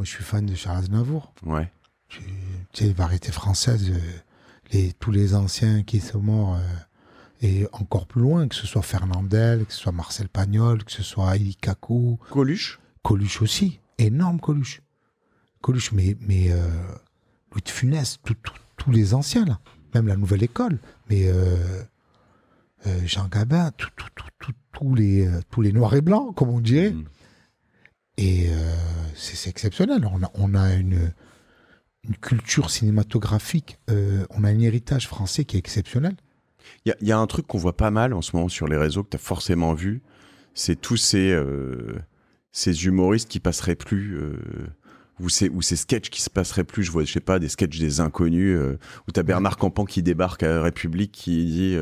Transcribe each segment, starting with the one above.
Moi, je suis fan de Charles Aznavour. Tu sais, les variétés françaises, euh, les, tous les anciens qui sont morts, euh, et encore plus loin, que ce soit Fernandel, que ce soit Marcel Pagnol, que ce soit Ali Coluche. Coluche aussi. Énorme Coluche. Coluche, mais, mais euh, Louis de Funès, tous les anciens, là. Même la nouvelle école. Mais Jean Gabin, tous les, les noirs et blancs, comme on dirait. Mm. Et c'est exceptionnel. On a, une, culture cinématographique, euh, on a un héritage français qui est exceptionnel. Il y, a un truc qu'on voit pas mal en ce moment sur les réseaux que tu as forcément vu, c'est tous ces, euh, ces humoristes qui passeraient plus. Euh, ou ces, ou sketchs qui se passeraient plus, je vois, je sais pas, des sketchs des inconnus, où t'as Bernard Campan qui débarque à République, qui dit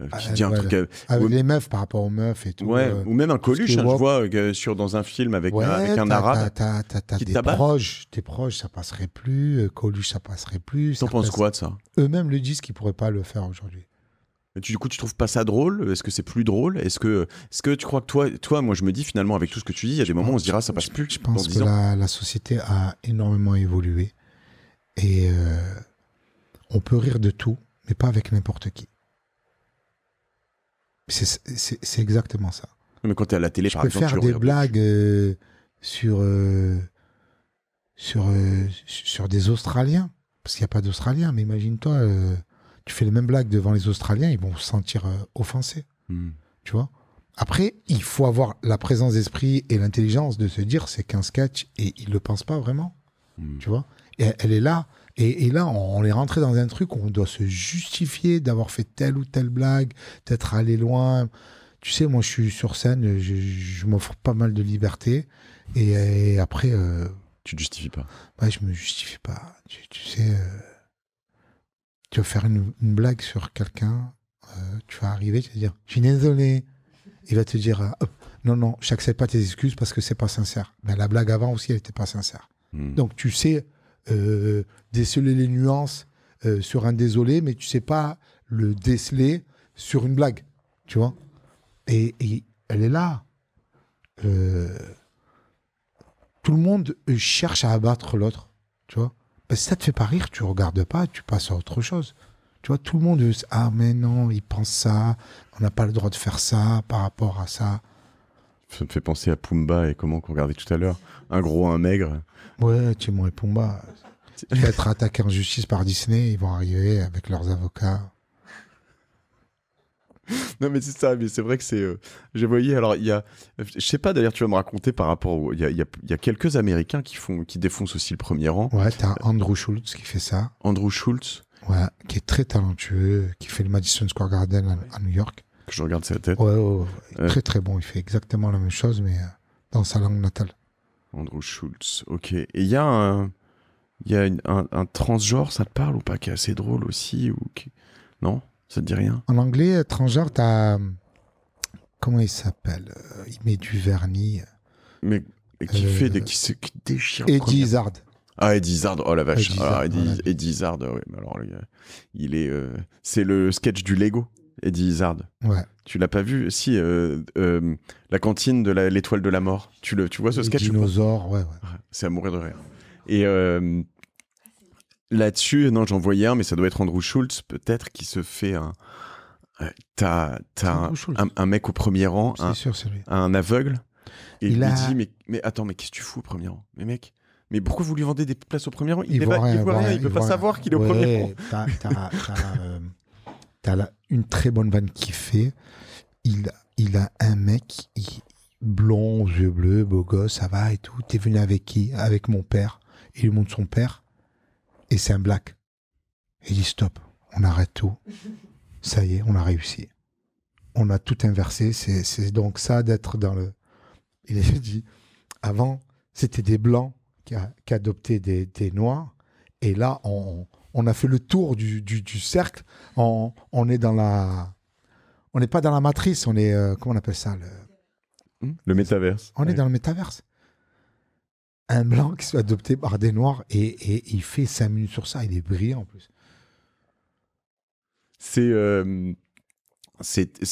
euh, qui ah, un truc euh, avec les meufs par rapport aux meufs et tout. Euh, ou même un Coluche, hein, je vois sur dans un film avec un, avec un arabe. T'as, des proches, tes proches, ça passerait plus. Coluche, ça passerait plus. T'en penses quoi de ça Eux-mêmes le disent qu'ils pourraient pas le faire aujourd'hui. du coup, tu trouves pas ça drôle Est-ce que c'est plus drôle Est-ce que, est-ce que tu crois que toi, toi, moi, je me dis finalement avec tout ce que tu dis, il y a des moments où on se dira ça passe plus. Je pense que la, société a énormément évolué et on peut rire de tout, mais pas avec n'importe qui. C'est exactement ça. Mais quand tu la télé, peux faire des blagues euh, sur, euh, sur, euh, sur des Australiens, parce qu'il n'y a pas d'Australiens, mais imagine-toi, tu fais les mêmes blagues devant les Australiens, ils vont se sentir offensés. Hmm. Tu vois Après, il faut avoir la présence d'esprit et l'intelligence de se dire c'est qu'un sketch et ils ne le pensent pas vraiment. Hmm. Tu vois Et elle est là, et, là, on, est rentré dans un truc où on doit se justifier d'avoir fait telle ou telle blague, d'être allé loin. Tu sais, moi, je suis sur scène, je, m'offre pas mal de liberté. Et, après. Euh, tu te justifies pas Ouais, Je me justifie pas. Tu, sais, euh, tu vas faire une, blague sur quelqu'un, euh, tu vas arriver, tu vas dire Je suis désolé. Il va te dire Non, non, j'accepte pas tes excuses parce que c'est pas sincère. Mais ben, la blague avant aussi, elle n'était pas sincère. Hmm. Donc, tu sais euh, déceler les nuances euh, sur un désolé, mais tu sais pas le déceler sur une blague, tu vois. Et, elle est là. Euh, tout le monde cherche à abattre l'autre, tu vois. si ça te fait pas rire, tu regardes pas, tu passes à autre chose. Tu vois, tout le monde ah mais non, il pense ça, on n'a pas le droit de faire ça par rapport à ça. Ça me fait penser à Pumba et comment qu'on regardait tout à l'heure. Un gros, un maigre. Ouais, Timon et Pumba. Tu être attaqué en justice par Disney, ils vont arriver avec leurs avocats. Non mais c'est ça, mais c'est vrai que c'est. je euh, J'ai Alors il y a, je sais pas d'ailleurs, tu vas me raconter par rapport. il, y a, quelques Américains qui font, qui défoncent aussi le premier rang. Ouais, t'as Andrew Schultz qui fait ça. Andrew Schultz. Ouais, qui est très talentueux, qui fait le Madison Square Garden à New York je regarde sa tête. Ouais, euh. Très très bon, il fait exactement la même chose, mais euh, dans sa langue natale. Andrew Schultz, ok. Et il y a un, y a un, transgenre, ça te parle ou pas, qui est assez drôle aussi ou qui... Non Ça te dit rien En anglais, euh, transgenre, t'as. Comment il s'appelle Il met du vernis. Mais qui fait des, qui, se, déchire. Eddie Izzard. Ah, Eddie Zard, oh la vache. Eddie, Izzard, ah, alors, il est. C'est le sketch du Lego. Eddie Izzard. Ouais. Tu l'as pas vu Si, euh, euh, la cantine de l'étoile de la mort. Tu, le, tu vois ce sketch Dinosaure, ouais. ouais. C'est à mourir de rire. Et euh, là-dessus, non, j'en voyais un, mais ça doit être Andrew Schultz, peut-être, qui se fait un. T'as un, mec au premier rang, un, aveugle, et il lui dit mais, attends, mais qu'est-ce que tu fous au premier rang Mais mec, mais pourquoi vous lui vendez des places au premier rang Il, ne voit, rien, il, peut pas savoir qu'il est au premier rang une très bonne vanne qui fait. Il, il a un mec, blond, aux yeux bleus, beau gosse, ça va et tout. T'es venu avec qui Avec mon père. Il lui montre son père et c'est un black. Et il dit stop, on arrête tout. Ça y est, on a réussi. On a tout inversé. C'est donc ça d'être dans le. Il a dit avant, c'était des blancs qui, adoptaient des noirs. Et là, on, on a fait le tour du, cercle. On, est dans la. On n'est pas dans la matrice, on est. Euh, comment on appelle ça Le, hmm le métaverse. On est dans le métaverse. Un blanc qui soit adopté par des noirs et, il fait 5 minutes sur ça, il est brillant en plus. C'est. Euh,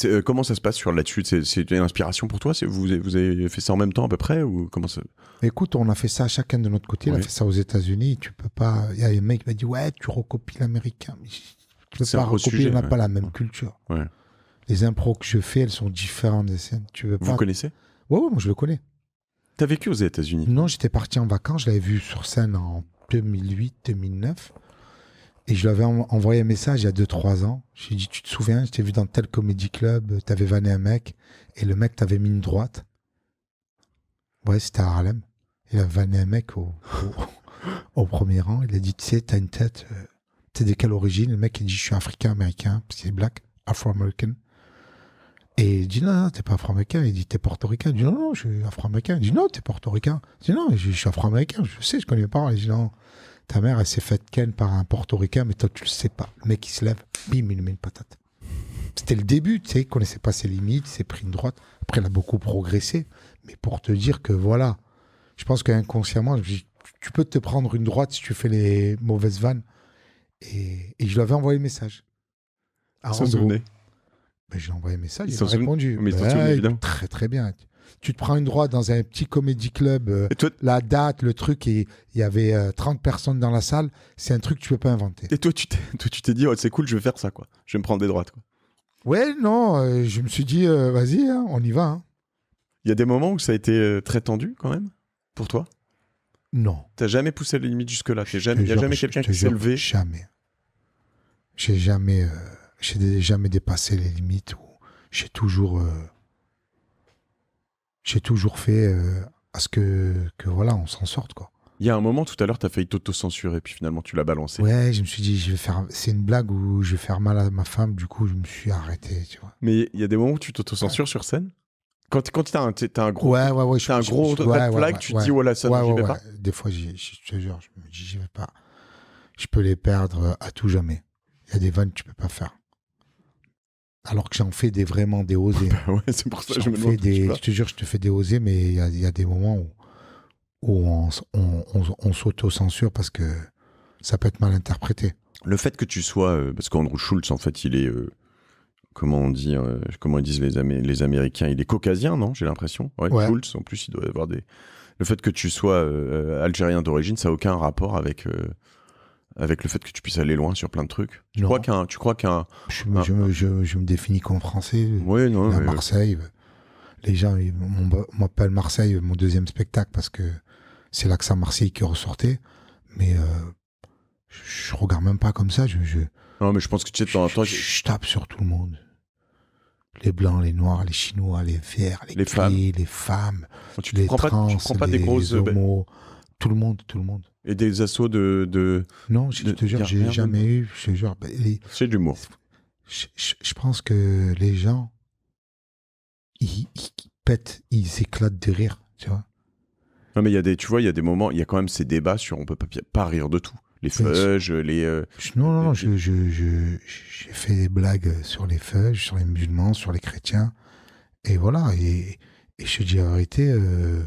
euh, comment ça se passe sur là-dessus c'est, une inspiration pour toi vous, avez fait ça en même temps à peu près ou comment ça... Écoute, on a fait ça chacun de notre côté. On a fait ça aux États-Unis. Tu peux pas. Il y a un mec qui m'a dit Ouais, tu recopies l'américain. Tu peux pas recopier, on n'a pas la même culture. Les impros que je fais, elles sont différentes des scènes. Tu veux pas... Vous connaissez ouais, ouais, moi je le connais. T'as vécu aux États-Unis Non, j'étais parti en vacances. Je l'avais vu sur scène en 2008-2009. Et je lui avais envoyé un message il y a 2-3 ans. J'ai dit, tu te souviens, je t'ai vu dans tel comédie club, t'avais vanné un mec, et le mec t'avait mis une droite. Ouais, c'était à Harlem. Il a vanné un mec au, premier rang. Il a dit, tu sais, t'as une tête, tu euh, t'es de quelle origine Le mec, il dit, je suis africain-américain, C'est black, afro-américain. Et il dit non, non t'es pas afro-américain. Il dit t'es portoricain. Il dit non, non, je suis afro-américain. Il dit non, t'es portoricain. Il dit non, je, suis afro-américain. Je sais, je connais pas. Il dit non, ta mère, elle s'est faite ken par un portoricain, mais toi, tu le sais pas. Le mec, il se lève, bim, il met une patate. C'était le début, tu sais, il connaissait pas ses limites, il s'est pris une droite. Après, elle a beaucoup progressé. Mais pour te dire que voilà, je pense qu'inconsciemment, tu peux te prendre une droite si tu fais les mauvaises vannes. Et, je lui avais envoyé le message. À Sans ben, J'ai envoyé un message, ils, ont répondu. Ben très très bien. Tu te prends une droite dans un petit comédie club, euh, la date, le truc, il y avait 30 euh, personnes dans la salle, c'est un truc que tu peux pas inventer. Et toi, tu t'es dit, oh, c'est cool, je vais faire ça, quoi. Je vais me prendre des droites. Quoi. Ouais, non, euh, je me suis dit, vas-y, hein, on y va. Hein. Il y a des moments où ça a été très tendu, quand même, pour toi Non. T'as jamais poussé la limite jusque-là Il n'y a jamais quelqu'un qui s'est levé Jamais. J'ai jamais j'ai jamais dépassé les limites ou j'ai toujours euh, j'ai toujours fait euh, à ce que, que voilà on s'en sorte quoi il y a un moment tout à l'heure tu as failli t'auto-censurer puis finalement tu l'as balancé ouais je me suis dit je vais faire c'est une blague où je vais faire mal à ma femme du coup je me suis arrêté tu vois mais il y a des moments où tu t'auto-censures sur scène quand, tu as, un gros ouais, ouais, ouais, un gros je, tu te dis voilà oh ça j'y vais pas des fois je te jure je me dis j'y vais pas je peux les perdre à tout jamais il y a des vannes que tu peux pas faire alors que j'en fais des vraiment des osés. Bah c'est pour ça je me fais Je te jure, je te fais des osés, mais il y, a, des moments où, on, s'auto-censure parce que ça peut être mal interprété. Le fait que tu sois. Euh, parce qu'Andrew Schultz, en fait, il est. Euh, comment on dit euh, Comment ils disent les, Américains Il est caucasien, non J'ai l'impression. Ouais, Schultz, en plus, il doit avoir des. Le fait que tu sois algérien d'origine, ça n'a aucun rapport avec avec le fait que tu puisses aller loin sur plein de trucs Tu crois qu'un. Tu crois qu'un. Je, me, définis comme français. Oui, non. À Marseille, les gens, m'appellent Marseille mon deuxième spectacle parce que c'est l'accent Marseille qui ressortait. Mais euh, je, regarde même pas comme ça. Je, non, mais je pense que tu sais, temps je, je, tape sur tout le monde. Les blancs, les noirs, les chinois, les verts, les, les les femmes, tu les prends pas, les, des grosses... Ben homos, tout le monde, tout le monde. Et des assauts de, de. non, je te jure, j'ai jamais eu. Ben, C'est de l'humour. je, pense que les gens, ils, pètent, ils éclatent de rire, tu vois. Non, mais il y a des, tu vois, il y a des moments, il y a quand même ces débats sur on peut pas, rire de tout. Les feuges, les. Euh, non, non, non, je- je- j'ai fait des blagues sur les feuilles, sur les musulmans, sur les chrétiens. Et voilà, et, je te dis la vérité, euh,